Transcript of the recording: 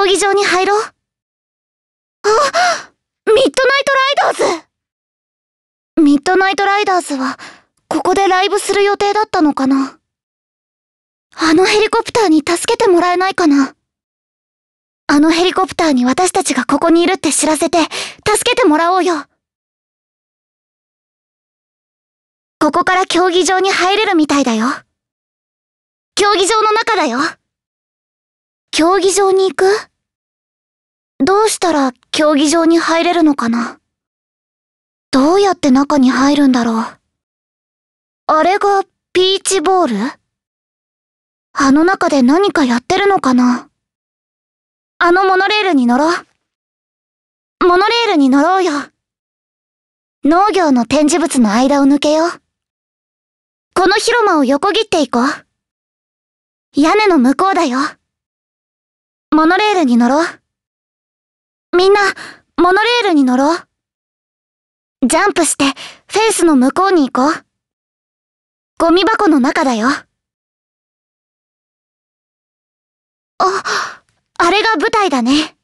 競技場に入ろう。あミッドナイトライダーズミッドナイトライダーズは、ここでライブする予定だったのかなあのヘリコプターに助けてもらえないかなあのヘリコプターに私たちがここにいるって知らせて、助けてもらおうよ。ここから競技場に入れるみたいだよ。競技場の中だよ。競技場に行くどうしたら競技場に入れるのかなどうやって中に入るんだろうあれがピーチボールあの中で何かやってるのかなあのモノレールに乗ろう。モノレールに乗ろうよ。農業の展示物の間を抜けよう。この広間を横切っていこう。屋根の向こうだよ。モノレールに乗ろう。みんな、モノレールに乗ろう。ジャンプして、フェンスの向こうに行こう。ゴミ箱の中だよ。あ、あれが舞台だね。